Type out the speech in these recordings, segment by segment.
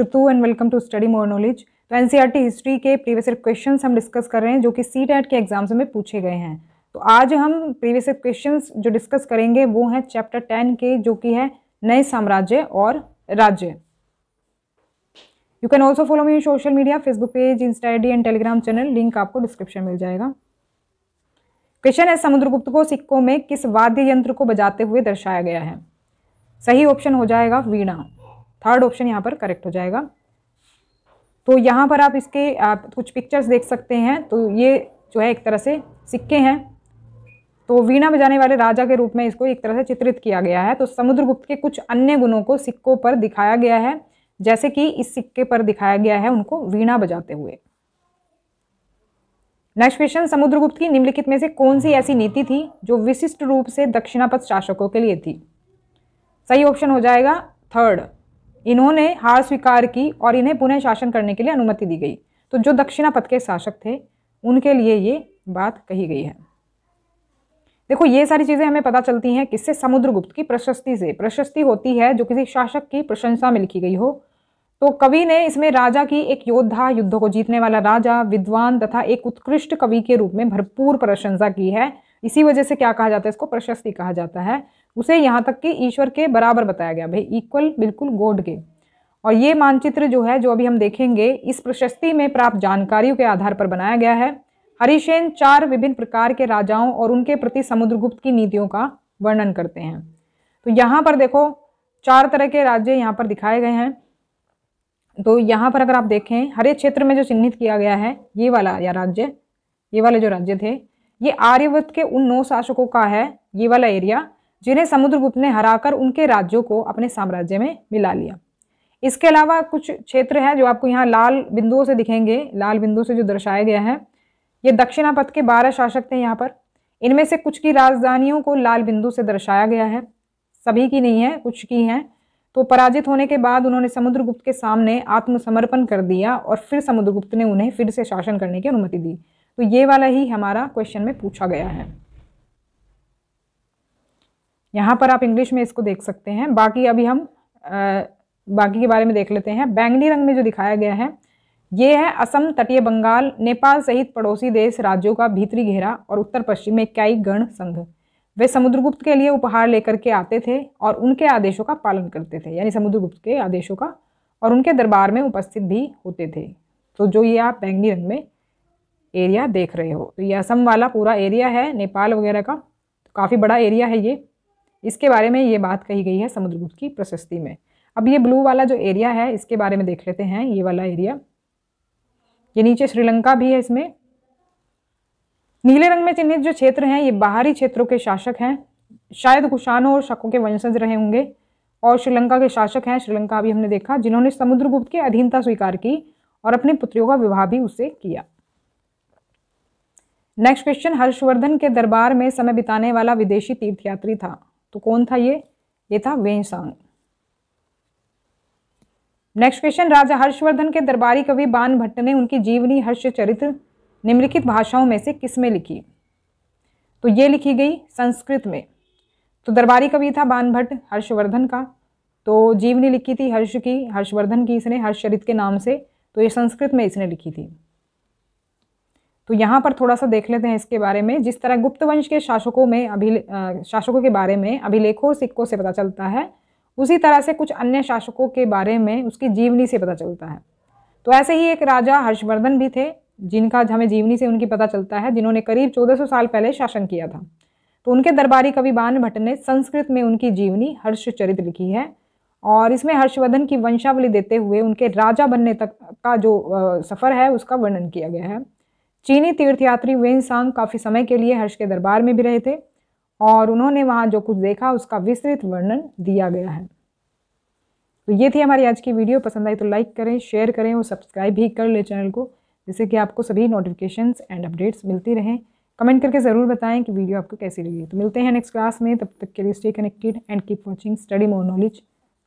Ritu and welcome to study more knowledge तो NCERT history e के previous year questions हम discuss कर रहे हैं जो कि सी टैट के एग्जाम्स में पूछे गए हैं तो आज हम प्रीवियस ईयर क्वेश्चंस जो डिस्कस करेंगे वो हैं चैप्टर टेन के जो कि है नए साम्राज्य और राज्य you can also follow me social media Facebook page insta I and Telegram channel link आपको डिस्क्रिप्शन मिल जाएगा क्वेश्चन है समुद्रगुप्त को सिक्कों में किस वाद्य यंत्र को बजाते हुए दर्शाया गया है सही ऑप्शन हो जाएगा वीणा थर्ड ऑप्शन यहाँ पर करेक्ट हो जाएगा तो यहाँ पर आप इसके आप कुछ पिक्चर्स देख सकते हैं तो ये जो है एक तरह से सिक्के हैं तो वीणा बजाने वाले राजा के रूप में इसको एक तरह से चित्रित किया गया है तो समुद्रगुप्त के कुछ अन्य गुणों को सिक्कों पर दिखाया गया है जैसे कि इस सिक्के पर दिखाया गया है उनको वीणा बजाते हुए नेक्स्ट क्वेश्चन समुद्रगुप्त की निम्नलिखित में से कौन सी ऐसी नीति थी जो विशिष्ट रूप से दक्षिणापथ शासकों के लिए थी सही ऑप्शन हो जाएगा थर्ड इन्होंने हार स्वीकार की और इन्हें पुनः शासन करने के लिए अनुमति दी गई तो जो दक्षिणा पथ के शासक थे उनके लिए ये बात कही गई है देखो ये सारी चीज़ें हमें पता चलती हैं किससे समुद्रगुप्त की प्रशस्ति से प्रशस्ति होती है जो किसी शासक की प्रशंसा में लिखी गई हो तो कवि ने इसमें राजा की एक योद्धा युद्ध को जीतने वाला राजा विद्वान तथा एक उत्कृष्ट कवि के रूप में भरपूर प्रशंसा की है इसी वजह से क्या कहा जाता है इसको प्रशस्ति कहा जाता है उसे यहाँ तक कि ईश्वर के बराबर बताया गया भाई इक्वल बिल्कुल गोड के और ये मानचित्र जो है जो अभी हम देखेंगे इस प्रशस्ति में प्राप्त जानकारियों के आधार पर बनाया गया है हरिशेन चार विभिन्न प्रकार के राजाओं और उनके प्रति समुद्रगुप्त की नीतियों का वर्णन करते हैं तो यहाँ पर देखो चार तरह के राज्य यहाँ पर दिखाए गए हैं तो यहाँ पर अगर आप देखें हरे क्षेत्र में जो चिन्हित किया गया है ये वाला या राज्य ये वाले जो राज्य थे ये आर्यवत के उन नौ शासकों का है ये वाला एरिया जिन्हें समुद्रगुप्त ने हराकर उनके राज्यों को अपने साम्राज्य में मिला लिया इसके अलावा कुछ क्षेत्र हैं जो आपको यहाँ लाल बिंदुओं से दिखेंगे लाल बिंदुओं से जो दर्शाया गया है ये दक्षिणापथ के बारह शासक थे यहाँ पर इनमें से कुछ की राजधानियों को लाल बिंदु से दर्शाया गया है सभी की नहीं है कुछ की हैं तो पराजित होने के बाद उन्होंने समुद्रगुप्त के सामने आत्मसमर्पण कर दिया और फिर समुद्रगुप्त ने उन्हें फिर से शासन करने की अनुमति दी तो ये वाला ही हमारा क्वेश्चन में पूछा गया है यहाँ पर आप इंग्लिश में इसको देख सकते हैं बाकी अभी हम आ, बाकी के बारे में देख लेते हैं बैंगनी रंग में जो दिखाया गया है ये है असम तटीय बंगाल नेपाल सहित पड़ोसी देश राज्यों का भीतरी घेरा और उत्तर पश्चिम में कई गण संघ वे समुद्रगुप्त के लिए उपहार लेकर के आते थे और उनके आदेशों का पालन करते थे यानी समुद्रगुप्त के आदेशों का और उनके दरबार में उपस्थित भी होते थे तो जो ये आप बैंगनी रंग में एरिया देख रहे हो तो ये असम वाला पूरा एरिया है नेपाल वगैरह का तो काफ़ी बड़ा एरिया है ये इसके बारे में ये बात कही गई है समुद्रगुप्त की प्रशस्ति में अब ये ब्लू वाला जो एरिया है इसके बारे में देख लेते हैं ये वाला एरिया ये नीचे श्रीलंका भी है इसमें नीले रंग में चिन्हित जो क्षेत्र हैं ये बाहरी क्षेत्रों के शासक हैं शायद कुशानों और शकों के वंशज रहे होंगे और श्रीलंका के शासक हैं श्रीलंका भी हमने देखा जिन्होंने समुद्रगुप्त की अधीनता स्वीकार की और अपने पुत्रियों का विवाह भी उससे किया नेक्स्ट क्वेश्चन हर्षवर्धन के दरबार में समय बिताने वाला विदेशी तीर्थयात्री था तो कौन था ये ये था वेंसांग नेक्स्ट क्वेश्चन राजा हर्षवर्धन के दरबारी कवि बान भट्ट ने उनकी जीवनी हर्ष चरित्र निम्नलिखित भाषाओं में से किस में लिखी तो ये लिखी गई संस्कृत में तो दरबारी कवि था बान भट्ट हर्षवर्धन का तो जीवनी लिखी थी हर्ष की हर्षवर्धन की इसने हर्षचरित के नाम से तो ये संस्कृत में इसने लिखी थी तो यहाँ पर थोड़ा सा देख लेते हैं इसके बारे में जिस तरह गुप्त वंश के शासकों में अभिले शासकों के बारे में अभिलेखों और सिक्कों से पता चलता है उसी तरह से कुछ अन्य शासकों के बारे में उसकी जीवनी से पता चलता है तो ऐसे ही एक राजा हर्षवर्धन भी थे जिनका हमें जीवनी से उनकी पता चलता है जिन्होंने करीब 1400 साल पहले शासन किया था तो उनके दरबारी कवि बान भट्ट ने संस्कृत में उनकी जीवनी हर्षचरित लिखी है और इसमें हर्षवर्धन की वंशावली देते हुए उनके राजा बनने तक का जो सफ़र है उसका वर्णन किया गया है चीनी तीर्थयात्री वेन सांग काफ़ी समय के लिए हर्ष के दरबार में भी रहे थे और उन्होंने वहाँ जो कुछ देखा उसका विस्तृत वर्णन दिया गया है तो ये थी हमारी आज की वीडियो पसंद आई तो लाइक करें शेयर करें और सब्सक्राइब भी कर ले चैनल को जिससे कि आपको सभी नोटिफिकेशंस एंड अपडेट्स मिलती रहें कमेंट करके ज़रूर बताएं कि वीडियो आपको कैसी लगी तो मिलते हैं नेक्स्ट क्लास में तब तक के लिए stay connected and keep watching study more knowledge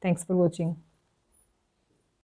thanks for watching